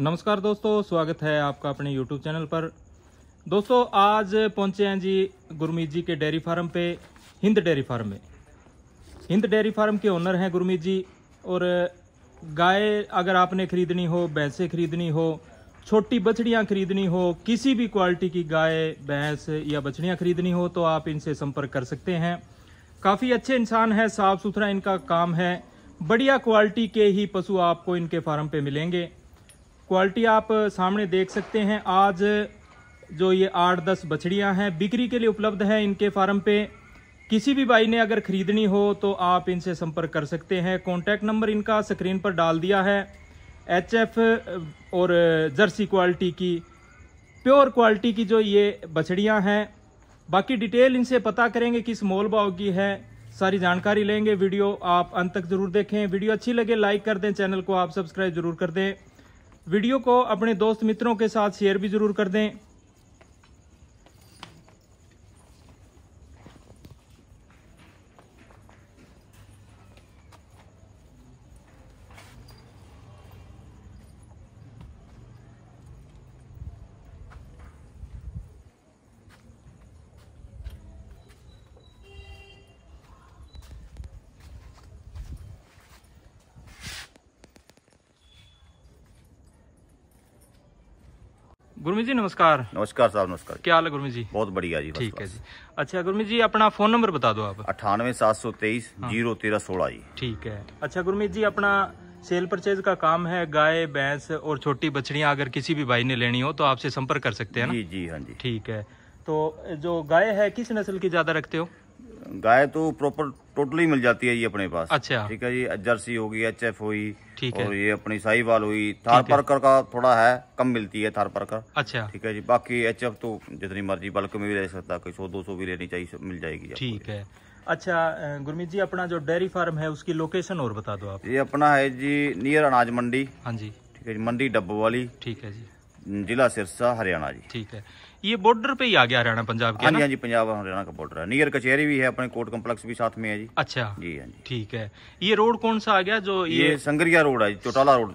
नमस्कार दोस्तों स्वागत है आपका अपने यूट्यूब चैनल पर दोस्तों आज पहुंचे हैं जी गुरमीत जी के डेयरी फार्म पे हिंद डेयरी फार्म में हिंद डेयरी फार्म के ओनर हैं गुरमीत जी और गाय अगर आपने खरीदनी हो भैंसें खरीदनी हो छोटी बछड़ियाँ खरीदनी हो किसी भी क्वालिटी की गाय भैंस या बछड़ियाँ खरीदनी हो तो आप इनसे संपर्क कर सकते हैं काफ़ी अच्छे इंसान हैं साफ़ सुथरा इनका काम है बढ़िया क्वालिटी के ही पशु आपको इनके फार्म पे मिलेंगे क्वालिटी आप सामने देख सकते हैं आज जो ये आठ दस बछड़ियाँ हैं बिक्री के लिए उपलब्ध हैं इनके फार्म पे किसी भी भाई ने अगर ख़रीदनी हो तो आप इनसे संपर्क कर सकते हैं कॉन्टैक्ट नंबर इनका स्क्रीन पर डाल दिया है एच और जर्सी क्वालिटी की प्योर क्वालिटी की जो ये बछड़ियाँ हैं बाकी डिटेल इनसे पता करेंगे किस मोल भाव की है सारी जानकारी लेंगे वीडियो आप अंत तक जरूर देखें वीडियो अच्छी लगे लाइक कर दें चैनल को आप सब्सक्राइब जरूर कर दें वीडियो को अपने दोस्त मित्रों के साथ शेयर भी जरूर कर दें गुरमी जी नमस्कार नमस्कार साहब नमस्कार क्या हाल है गुरमी जी बहुत बढ़िया जी ठीक है जी अच्छा गुरमी जी अपना फोन नंबर बता दो आप अठानवे सात सौ तेईस हाँ। जीरो तेरह सोलह जी ठीक है अच्छा गुरमीत जी अपना सेल परचेज का काम है गाय भैंस और छोटी बछड़िया अगर किसी भी भाई ने लेनी हो तो आपसे संपर्क कर सकते हैं जी जी हाँ जी ठीक है तो जो गाय है किस नस्ल की ज्यादा रखते हो गाय तो प्रॉपर टोटली मिल जाती है ये अपने पास अच्छा ठीक है जी जर्सी होगी एच एफ हुई और ये अपनी साहिवाल हुई थार पर्कर का थोड़ा है कम मिलती है थार पर्कर अच्छा ठीक है जी बाकी एच एफ तो जितनी मर्जी बल्क में भी ले सकता है सौ दो सौ भी लेनी चाहिए मिल जाएगी ठीक है अच्छा गुरमीत जी अपना जो डेयरी फार्म है उसकी लोकेशन और बता दो आप ये अपना है जी नियर अनाज मंडी हाँ जी ठीक है जी मंडी डब्बो वाली ठीक है जी जिला सिरसा हरियाणा जी ठीक है ये बॉर्डर पे ही आ गया हरियाणा पंजाब के हाँ जी हाँ जी पंजाब हरियाणा का बॉर्डर है नियर कचहरी भी है अपने कोर्ट कम्प्लेक्स भी साथ में है जी अच्छा जी हाँ जी ठीक है ये रोड कौन सा आ गया जो ये, ये संगरिया रोड है चौटाला रोड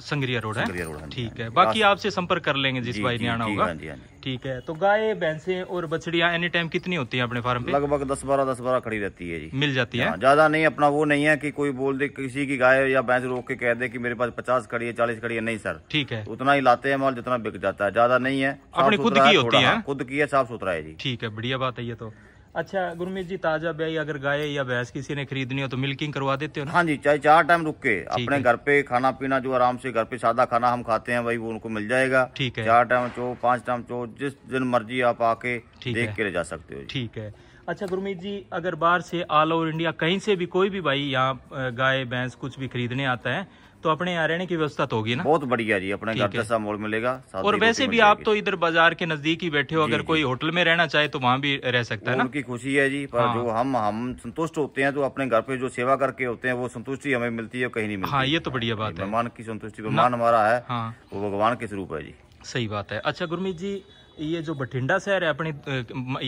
संगरिया रोड है हाँ हाँ ठीक है बाकी आपसे संपर्क कर लेंगे जिस भाई ने आना होगा हाँ ठीक है तो गाय भैंसे और बछड़िया एनी टाइम कितनी होती है अपने फार्म पे लगभग दस बारह दस बारह खड़ी रहती है जी मिल जाती है ज्यादा नहीं अपना वो नहीं है कि कोई बोल दे किसी की गाय या भैंस रोक के कह दे कि मेरे पास पचास खड़ी है चालीस खड़ी है नहीं सर ठीक है उतना ही लाते हैं माल जितना बिक जाता है ज्यादा नहीं है अपनी खुद की होती है खुद की है साफ सुथरा है जी ठीक है बढ़िया बात है ये तो अच्छा गुरमीत जी ताजा ब्याई अगर गाय या भैंस किसी ने खरीदनी हो तो मिल्किंग करवा देते हो ना? हाँ जी चाहे चार टाइम रुक के अपने घर पे खाना पीना जो आराम से घर पे सादा खाना हम खाते हैं भाई वो उनको मिल जाएगा ठीक है चार टाइम चो पांच टाइम चो जिस दिन मर्जी आप आके देख के ले जा सकते हो ठीक है अच्छा गुरमीत जी अगर बाहर से ऑल ओवर इंडिया कहीं से भी कोई भी भाई यहाँ गाय भैंस कुछ भी खरीदने आता है तो अपने यहाँ रहने की व्यवस्था तो होगी ना बहुत बढ़िया जी अपने घर जैसा मोल मिलेगा और वैसे भी आप तो इधर बाजार के नजदीक ही बैठे हो अगर कोई होटल में रहना चाहे तो वहाँ भी रह सकता है ना उनकी खुशी है जी पर हाँ। जो हम हम संतुष्ट होते हैं तो अपने घर पे जो सेवा करके होते हैं वो संतुष्टि हमें मिलती है कहीं नहीं मिलती हाँ ये तो बढ़िया बात है भगवान की संतुष्टि भगवान हमारा है हाँ। वो भगवान के स्वरूप है जी सही बात है अच्छा गुरमीत जी ये जो बठिंडा शहर है अपनी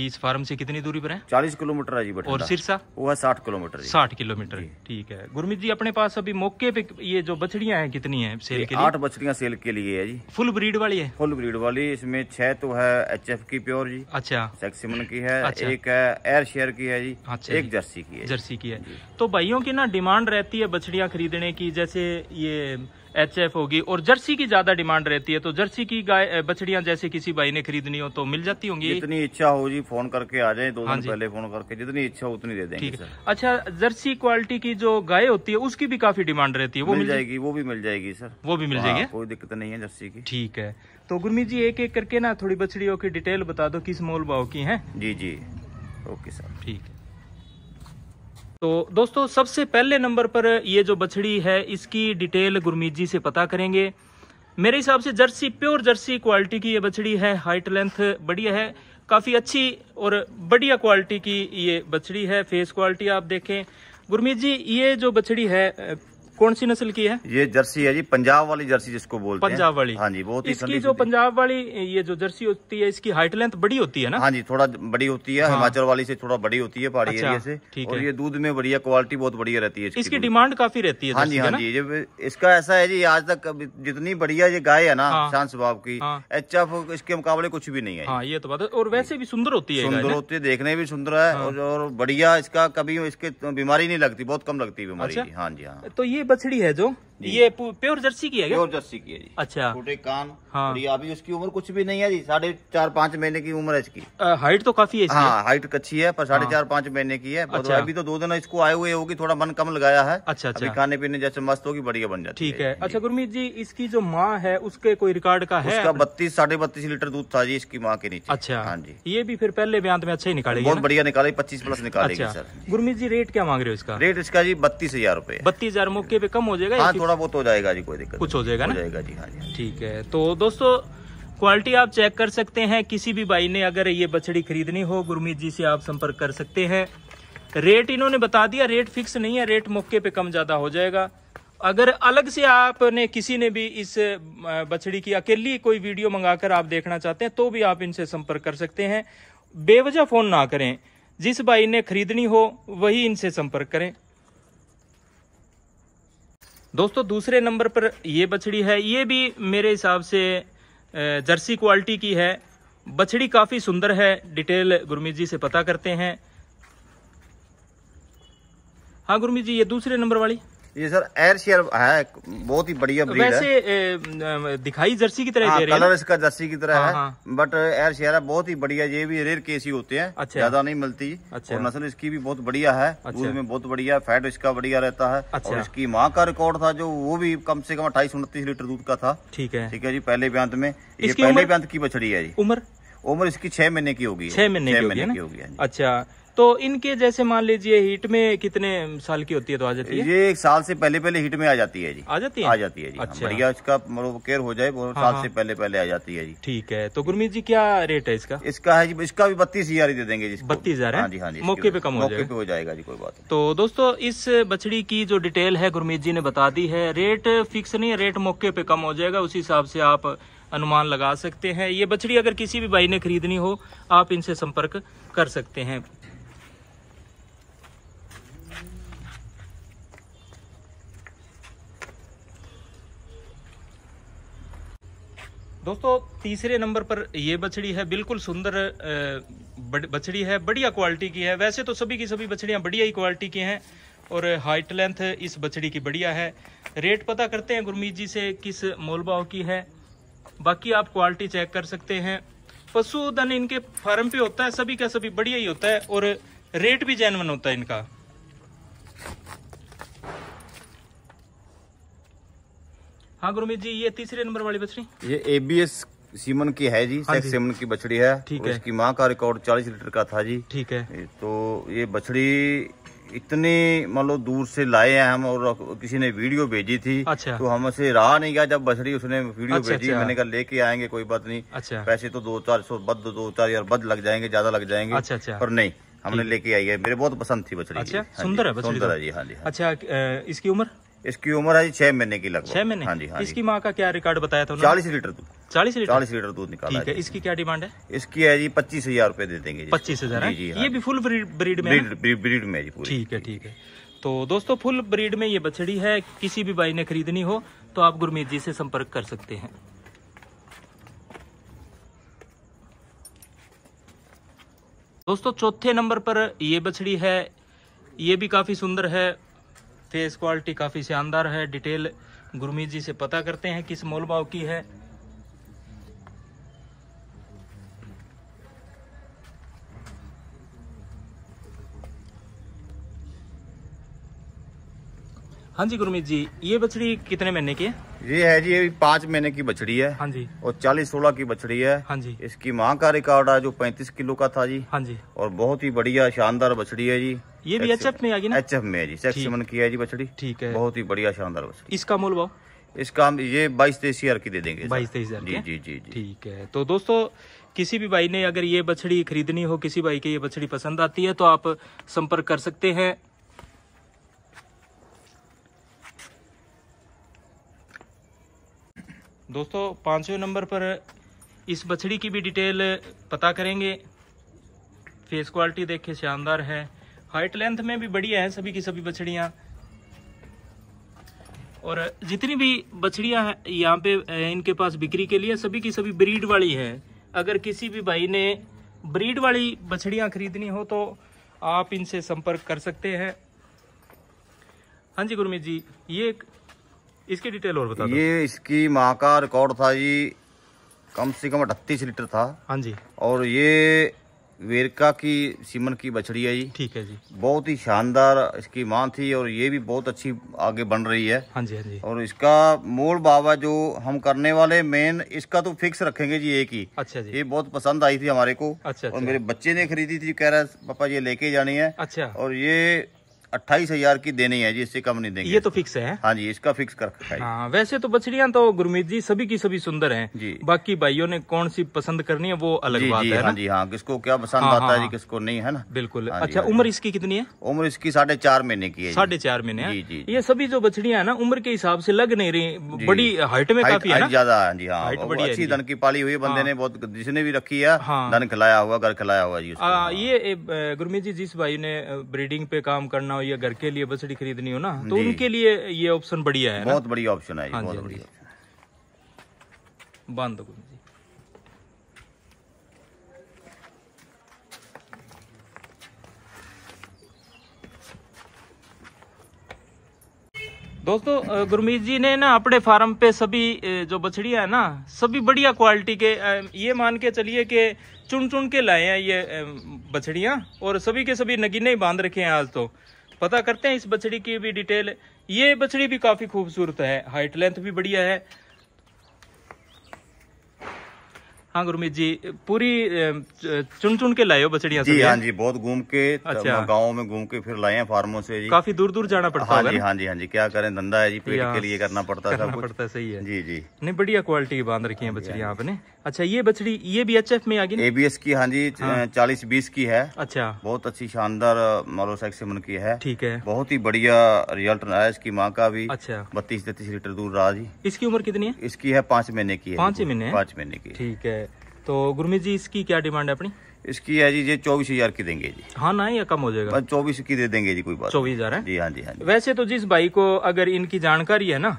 इस फार्म से कितनी दूरी पर है चालीस किलोमीटर है जी और सिरसा वो है साठ किलोमीटर साठ किलोमीटर ठीक है गुरमीत जी अपने पास अभी मौके पे ये जो बछड़िया है कितनी है सेल के लिए आठ बछड़िया सेल के लिए है जी फुल ब्रीड वाली है फुल ब्रीड वाली इसमें छह तो है एच की प्योर जी अच्छा सेक्सिमन की है अच्छा। एक है एयर शेयर की है जी अच्छा एक जर्सी की है जर्सी की है तो भाइयों की ना डिमांड रहती है बछड़िया खरीदने की जैसे ये एच एफ होगी और जर्सी की ज्यादा डिमांड रहती है तो जर्सी की गाय बछड़िया जैसे किसी भाई ने खरीदनी हो तो मिल जाती होंगी जितनी इच्छा हो जी फोन करके आ जाए दो हाँ दिन पहले फोन करके जितनी इच्छा हो उतनी दे देंगे ठीक है अच्छा जर्सी क्वालिटी की जो गाय होती है उसकी भी काफी डिमांड रहती है वो मिल जाएगी वो भी मिल जाएगी सर वो भी मिल जाएगी हाँ, कोई दिक्कत नहीं है जर्सी की ठीक है तो गुरमीत जी एक एक करके ना थोड़ी बछड़ियों की डिटेल बता दो किस मोल भाव की है जी जी ओके सर ठीक है तो दोस्तों सबसे पहले नंबर पर ये जो बछड़ी है इसकी डिटेल गुरमीत जी से पता करेंगे मेरे हिसाब से जर्सी प्योर जर्सी क्वालिटी की ये बछड़ी है हाइट लेंथ बढ़िया है काफ़ी अच्छी और बढ़िया क्वालिटी की ये बछड़ी है फेस क्वालिटी आप देखें गुरमीत जी ये जो बछड़ी है कौन सी नस्ल की है ये जर्सी है जी पंजाब वाली जर्सी जिसको बोलते हैं पंजाब वाली हाँ जी बहुत इसकी जो पंजाब वाली ये जो जर्सी होती है इसकी हाइट लेंथ बड़ी होती है ना हाँ जी थोड़ा बड़ी होती है हाँ। हिमाचल वाली से थोड़ा बड़ी होती है पहाड़ी अच्छा, एरिया से ठीक और ये दूध में बढ़िया क्वालिटी बहुत बढ़िया रहती है इसकी डिमांड काफी रहती है हाँ जी हाँ जी इसका ऐसा है जी आज तक जितनी बढ़िया ये गाय है ना शांत हाँ। स्वभाव की हाँ। एच इसके मुकाबले कुछ भी नहीं है हाँ, ये तो बात और वैसे भी सुंदर होती है सुंदर होती है देखने भी सुंदर है और बढ़िया इसका कभी इसके तो बीमारी नहीं लगती बहुत कम लगती है बीमारी अच्छा। हाँ जी हाँ तो ये बछड़ी है जो ये प्योर जर्सी की है प्योर जर्सी की है जी अच्छा छोटे कान हाँ और ये अभी उसकी उम्र कुछ भी नहीं है जी साढ़े चार पाँच महीने की उम्र है इसकी हाइट तो काफी है हाँ हाइट अच्छी है पर साढ़े हाँ। चार पाँच महीने की है अच्छा अभी तो दो दिन इसको आए हुए होगी थोड़ा मन कम लगाया है अच्छा अच्छा खाने पीने जैसे मस्त होगी बढ़िया बन जाती ठीक है अच्छा गुरमीत जी इसकी जो माँ है उसके कोई रिकॉर्ड का है बत्तीस साढ़े बत्तीस लीटर दूध था जी इसकी माँ के नीचे अच्छा हाँ जी ये भी फिर पहले ब्यांत में अच्छा ही निकालेगी बहुत बढ़िया निकाले पच्चीस प्लस निकालेगी अच्छा। सर गुरमीत जी रेट क्या मांग रहे हो इसका रेट इसका जी बत्तीस हजार रूपए बत्तीस हजार मौके पे कम हो जाएगा थोड़ा बहुत हो जाएगा जी कोई दिक्कत कुछ हो जाएगा हो जाएगा हाँ जी हाँ जी ठीक है तो दोस्तों क्वालिटी आप चेक कर सकते हैं किसी भी भाई ने अगर ये बछड़ी खरीदनी हो गुरमीत जी से आप संपर्क कर सकते हैं रेट इन्होंने बता दिया रेट फिक्स नहीं है रेट मौके पे कम ज़्यादा हो जाएगा अगर अलग से आपने किसी ने भी इस बछड़ी की अकेली कोई वीडियो मंगाकर आप देखना चाहते हैं तो भी आप इनसे संपर्क कर सकते हैं बेवजह फ़ोन ना करें जिस भाई ने खरीदनी हो वही इनसे संपर्क करें दोस्तों दूसरे नंबर पर ये बछड़ी है ये भी मेरे हिसाब से जर्सी क्वालिटी की है बछड़ी काफ़ी सुंदर है डिटेल गुरमीत जी से पता करते हैं हाँ गुरमीत जी ये दूसरे नंबर वाली ये सर एयर शेयर है बहुत ही बढ़िया ब्रीड वैसे है। दिखाई जर्सी की तरह हाँ, कलर इसका जर्सी की तरह हाँ, है बट एयर शेयर है बहुत ही बढ़िया ये भी रेयर केस ही होते हैं अच्छा। ज्यादा नहीं मिलती अच्छा। और नस्ल इसकी भी बहुत बढ़िया है दूध अच्छा। में बहुत बढ़िया फैट इसका बढ़िया रहता है अच्छा। इसकी माँ का रिकॉर्ड था जो वो भी कम से कम अट्ठाईस उनतीस लीटर दूध का था ठीक है ठीक है जी पहले ब्यांत में ये पहले ब्यांत की बछड़ी है जी उम्र उम्र इसकी छह महीने की होगी छह महीने की होगी हाँ अच्छा तो इनके जैसे मान लीजिए हीट में कितने साल की होती है तो आ जाती है ये एक साल से पहले पहले हीट में आ जाती है जी आ जाती है आ जाती है जी हाँ। अच्छा बढ़िया इसका मतलब केयर हो जाए हाँ, साल हाँ। से पहले पहले आ जाती है जी ठीक है तो गुरमीत जी क्या रेट है इसका इसका है जी इसका भी बत्तीस हजार ही दे देंगे जी बत्तीस हजार हाँ जी हाँ जी मौके पे कम हो जाएगा हो जाएगा जी कोई बात तो दोस्तों इस बछड़ी की जो डिटेल है गुरमीत जी ने बता दी है रेट फिक्स नहीं है रेट मौके पे कम हो जाएगा उसी हिसाब से आप अनुमान लगा सकते हैं ये बछड़ी अगर किसी भी भाई ने खरीदनी हो आप इनसे संपर्क कर सकते हैं दोस्तों तीसरे नंबर पर ये बछड़ी है बिल्कुल सुंदर बछड़ी है बढ़िया क्वालिटी की है वैसे तो सभी की सभी बछड़ियाँ बढ़िया ही क्वालिटी की हैं और हाइट लेंथ इस बछड़ी की बढ़िया है रेट पता करते हैं गुरमीत जी से किस मोल भाव की है बाकी आप क्वालिटी चेक कर सकते हैं पशुधन इनके फार्म पे होता है सभी का सभी बढ़िया ही होता है और रेट भी जैनवन होता है इनका हाँ गुरमीत जी ये तीसरे नंबर वाली बछड़ी ये एबीएस सीमन की है जी हाँ सीमन की बछड़ी है ठीक है इसकी माँ का रिकॉर्ड 40 लीटर का था जी ठीक है तो ये बछड़ी इतने मतलब दूर से लाए हैं हम और किसी ने वीडियो भेजी थी अच्छा तो हमसे रहा नहीं गया जब बछड़ी उसने वीडियो अच्छा, भेजी अच्छा। मैंने कहा लेके आएंगे कोई बात नहीं अच्छा पैसे तो दो चार सौ बद दो चार यार बद लग जाएंगे ज्यादा लग जाएंगे अच्छा अच्छा पर नहीं हमने लेके आई है मेरे बहुत पसंद थी बछड़ी अच्छा, हाँ सुंदर है सुंदर तो। है जी हाँ जी हाँ अच्छा इसकी उम्र इसकी उम्र है छह महीने की लगभग छह महीने हाँ जी हाँ इसकी माँ का क्या रिकॉर्ड बताया था चालीस लीटर दूध चालीस लीटर चालीस लीटर दूध निकाला ठीक है इसकी क्या डिमांड है इसकी है जी पच्चीस हजार रूपए दे देंगे पच्चीस हजार हाँ? हाँ ये भी फुल ब्रीड में ब्रीड में ठीक है ठीक है तो दोस्तों फुल ब्रीड में ये बछड़ी है किसी भी भाई ने खरीदनी हो तो आप गुरमीत जी से संपर्क कर सकते हैं दोस्तों चौथे नंबर पर ये बछड़ी है ये भी काफ़ी सुंदर है फेस क्वालिटी काफ़ी शानदार है डिटेल गुरमीत जी से पता करते हैं किस मोल भाव की है हाँ जी गुरमीत जी ये बछड़ी कितने महीने की है ये है जी ये पांच महीने की बछड़ी है हाँ जी और चालीस सोलह की बछड़ी है हाँ जी इसकी माँ का रिकॉर्ड है जो पैंतीस किलो का था जी हाँ जी और बहुत ही बढ़िया शानदार बछड़ी है जी ये भी एच में आ गई ना में है जी सेक्शन की है जी बछड़ी ठीक है बहुत ही बढ़िया शानदार बछड़ी इसका मोल भाव इसका हम ये बाईस तेईस हजार की दे देंगे बाईस तेईस हजार जी जी जी ठीक है तो दोस्तों किसी भी भाई ने अगर ये बछड़ी खरीदनी हो किसी भाई के ये बछड़ी पसंद आती है तो आप संपर्क कर सकते हैं दोस्तों पांचवें नंबर पर इस बछड़ी की भी डिटेल पता करेंगे फेस क्वालिटी देखे शानदार है हाइट लेंथ में भी बढ़िया है सभी की सभी बछड़ियाँ और जितनी भी बछड़ियाँ हैं यहाँ पे इनके पास बिक्री के लिए सभी की सभी ब्रीड वाली है अगर किसी भी भाई ने ब्रीड वाली बछड़ियाँ खरीदनी हो तो आप इनसे संपर्क कर सकते हैं हाँ जी गुरमीत जी ये इसकी डिटेल और बता ये इसकी माँ का रिकॉर्ड था जी कम से कम अठतीस लीटर था हाँ जी और ये वेरका की सीमन की बछड़ी है जी ठीक है जी बहुत ही शानदार इसकी मां थी और ये भी बहुत अच्छी आगे बन रही है हाँ जी हाँ जी और इसका मोड़ बाबा जो हम करने वाले मेन इसका तो फिक्स रखेंगे जी एक ही अच्छा जी ये बहुत पसंद आई थी हमारे को अच्छा, अच्छा। और मेरे बच्चे ने खरीदी थी कह रहा पापा ये लेके जानी है अच्छा और ये अट्ठाईस हजार की देनी है जी इससे कम नहीं देंगे ये तो फिक्स है हाँ जी इसका फिक्स कर रखा है हाँ, वैसे तो बछड़िया तो गुरमीत जी सभी की सभी सुंदर हैं जी बाकी भाइयों ने कौन सी पसंद करनी है वो अलग जी, बात जी, है हाँ, जी हाँ किसको क्या पसंद हाँ, आता हाँ, है जी हाँ। किसको नहीं है ना बिल्कुल हाँ, अच्छा हाँ उम्र इसकी कितनी है उम्र इसकी साढ़े चार महीने की है साढ़े चार महीने ये सभी जो बछड़िया है ना उम्र के हिसाब से लग नहीं रही बड़ी हाइट में काफी ज्यादा है जी हाँ अच्छी धन की पाली हुई बंदे हाँ। ने बहुत जिसने भी रखी है धन खिलाया हुआ घर खिलाया हुआ जी ये गुरमीत जी जिस भाई ने ब्रीडिंग पे काम करना हो या घर के लिए बछड़ी खरीदनी हो ना तो उनके लिए ये ऑप्शन बढ़िया है बहुत बढ़िया ऑप्शन है हाँ हाँ बंद दोस्तों गुरमीत जी ने ना अपने फार्म पे सभी जो बछड़िया है ना सभी बढ़िया क्वालिटी के ये मान के चलिए कि चुन चुन के लाए हैं ये बछड़िया और सभी के सभी नगीने ही बांध रखे हैं आज तो पता करते हैं इस बछड़ी की भी डिटेल ये बछड़ी भी काफ़ी खूबसूरत है हाइट लेंथ भी बढ़िया है हाँ गुरमीत जी पूरी चुन चुन के लाए हो बछड़िया जी हाँ जी बहुत घूम के अच्छा गाँव में घूम के फिर लाए हैं फार्मों से जी काफी दूर दूर जाना पड़ता है हाँ, हाँ जी हाँ जी क्या करें धंधा है जी पेट के लिए करना पड़ता है सही है जी जी नहीं बढ़िया क्वालिटी की बांध रखी है हाँ बछड़िया हाँ आपने अच्छा ये बछड़ी ये भी एच एफ में आ गई बी की हाँ जी चालीस बीस की है अच्छा बहुत अच्छी शानदार मालो सेक्सिमन की है ठीक है बहुत ही बढ़िया रिजल्ट आया इसकी माँ का भी अच्छा बत्तीस तैतीस लीटर दूर रहा जी इसकी उम्र कितनी है इसकी है पाँच महीने की पांच पाँच महीने पाँच महीने की ठीक है तो गुरमीत जी इसकी क्या डिमांड है अपनी इसकी है जी ये चौबीस हजार की देंगे जी हाँ ना ये कम हो जाएगा चौबीस की दे देंगे जी कोई बात चौबीस हजार है जी हाँ जी हाँ जी वैसे तो जिस भाई को अगर इनकी जानकारी है ना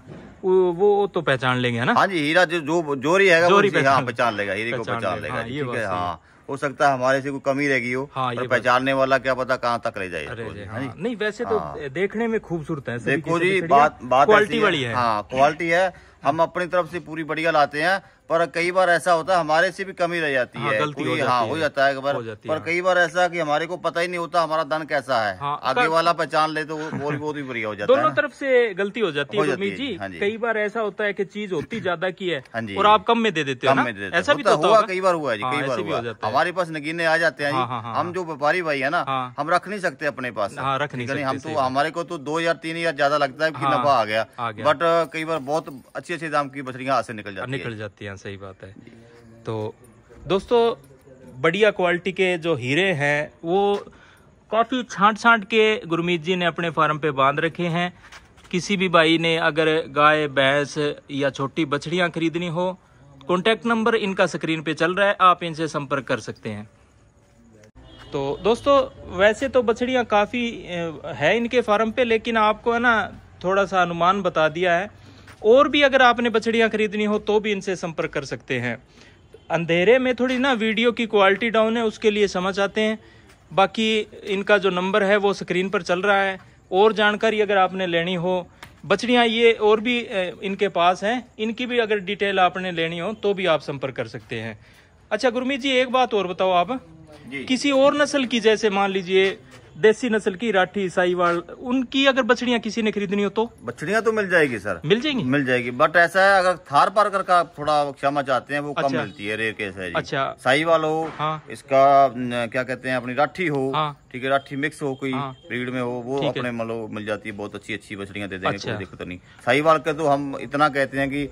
वो तो पहचान लेंगे ना हाँ जी हीरा जो जोरी है जोरी हाँ, पहचान, पहचान लेगा हीरे को पहचान लेगा हाँ, ठीक है हाँ हो सकता है हमारे से कोई कमी रहेगी हो हाँ, पर पहचानने वाला क्या पता कहाँ तक ले जाए हाँ, हाँ। नहीं वैसे तो हाँ, देखने में खूबसूरत है देखो जी बात बात क्वालिटी बढ़िया है हाँ क्वालिटी है हम अपनी तरफ से पूरी बढ़िया लाते हैं पर कई बार ऐसा होता है हमारे से भी कमी रह जाती हाँ, है गलती हो जाती हाँ हो जाता है पर, कई बार ऐसा कि हमारे को पता ही नहीं होता हमारा धन कैसा है हाँ, आगे वाला पहचान ले तो बहुत ही बुरी हो जाता दोनों है तरफ से गलती हो जाती है हाँ जी कई बार ऐसा होता है की चीज होती ज्यादा की है हाँ और आप कम में दे देते हो ऐसा भी तो हुआ कई बार हुआ है जी हाँ, कई बार हमारे पास नगीने आ जाते हैं हम जो व्यापारी भाई है ना हम रख नहीं सकते अपने पास रख नहीं हम तो हमारे को तो दो हजार तीन हजार ज्यादा लगता है की नफा आ गया बट कई बार बहुत अच्छी अच्छे दाम की बछड़ियाँ हाथ से निकल जाती निकल जाती है सही बात है तो दोस्तों बढ़िया क्वालिटी के जो हीरे हैं वो काफ़ी छांट छांट के गुरमीत जी ने अपने फार्म पे बांध रखे हैं किसी भी भाई ने अगर गाय भैंस या छोटी बछड़ियाँ खरीदनी हो कॉन्टैक्ट नंबर इनका स्क्रीन पे चल रहा है आप इनसे संपर्क कर सकते हैं तो दोस्तों वैसे तो बछड़ियाँ काफ़ी है इनके फार्म पे लेकिन आपको है ना थोड़ा सा अनुमान बता दिया है और भी अगर आपने बछड़ियाँ खरीदनी हो तो भी इनसे संपर्क कर सकते हैं अंधेरे में थोड़ी ना वीडियो की क्वालिटी डाउन है उसके लिए समझ आते हैं बाकी इनका जो नंबर है वो स्क्रीन पर चल रहा है और जानकारी अगर आपने लेनी हो बछड़ियाँ ये और भी इनके पास हैं इनकी भी अगर डिटेल आपने लेनी हो तो भी आप संपर्क कर सकते हैं अच्छा गुरमीत जी एक बात और बताओ आप किसी और नस्ल की जैसे मान लीजिए देसी नस्ल की राठी साईवाल उनकी अगर बछड़ियाँ किसी ने खरीदनी हो तो बछड़िया तो मिल जाएगी सर मिल जाएगी मिल जाएगी बट ऐसा है अगर थार पार्कर का थोड़ा क्षमा चाहते हैं वो अच्छा, कम मिलती है रेयर केस है अच्छा साईवाल हो हाँ, इसका न, क्या कहते हैं अपनी राठी हो हाँ। ठीक है राठी मिक्स हो कोई हाँ। ब्रीड में हो वो अपने मतलब मिल जाती है बहुत अच्छी अच्छी बछड़िया दे देंगे कोई अच्छा। दिक्कत नहीं साईवाल का तो हम इतना कहते हैं की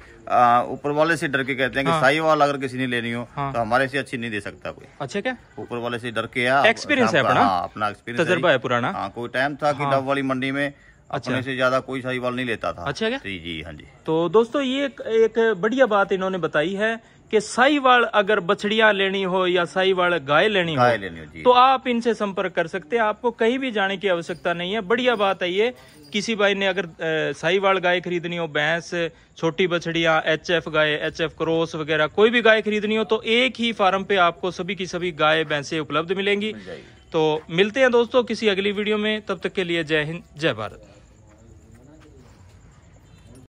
ऊपर वाले से डर के कहते हैं कि हाँ। साईवाल अगर किसी ने लेनी हो तो हमारे से अच्छी नहीं दे सकता कोई अच्छा क्या ऊपर वाले से डर के एक्सपीरियंस है अपना एक्सपीरियंस तजर्बा है पुराना हाँ कोई टाइम था कि हाँ। वाली मंडी में अच्छा से ज्यादा कोई सही साहिवाल नहीं लेता था अच्छा क्या जी जी हाँ जी तो दोस्तों ये एक, एक बढ़िया बात इन्होंने बताई है कि साहिवाल अगर बछड़िया लेनी हो या साहिवाल गाय लेनी गाय हो, लेनी हो तो आप इनसे संपर्क कर सकते हैं आपको कहीं भी जाने की आवश्यकता नहीं है बढ़िया बात है ये किसी भाई ने अगर साहिवाल गाय खरीदनी हो भैंस छोटी बछड़िया एच एफ गाय एच एफ क्रॉस वगैरह कोई भी गाय खरीदनी हो तो एक ही फार्म पे आपको सभी की सभी गाय भैंसे उपलब्ध मिलेंगी तो मिलते हैं दोस्तों किसी अगली वीडियो में तब तक के लिए जय हिंद जय भारत